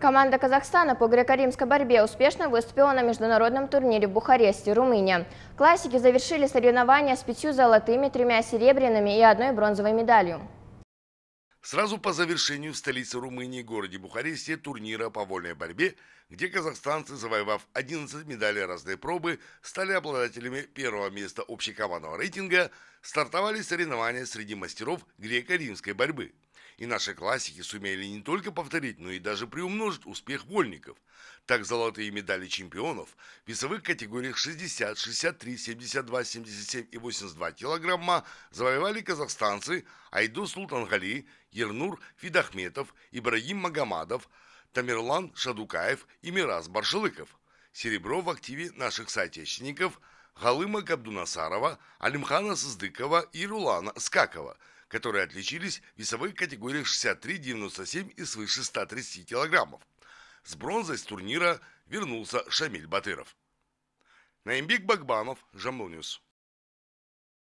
Команда Казахстана по греко-римской борьбе успешно выступила на международном турнире в Бухаресте, Румыния. Классики завершили соревнования с пятью золотыми, тремя серебряными и одной бронзовой медалью. Сразу по завершению в столице Румынии, городе Бухаресте, турнира по вольной борьбе, где казахстанцы, завоевав 11 медалей разной пробы, стали обладателями первого места общекомандного рейтинга, стартовали соревнования среди мастеров греко-римской борьбы – и наши классики сумели не только повторить, но и даже приумножить успех вольников. Так золотые медали чемпионов в весовых категориях 60, 63, 72, 77 и 82 килограмма завоевали казахстанцы Айду Султангали, Ернур Фидахметов, Ибрагим Магомадов, Тамерлан Шадукаев и Мирас Баршалыков. Серебро в активе наших соотечественников Галыма Кабдунасарова, Алимхана Сыздыкова и Рулана Скакова – которые отличились в весовых категориях 63, 97 и свыше 130 килограммов. С бронзой с турнира вернулся Шамиль Батыров. Наимбик Багбанов, Жамонюс.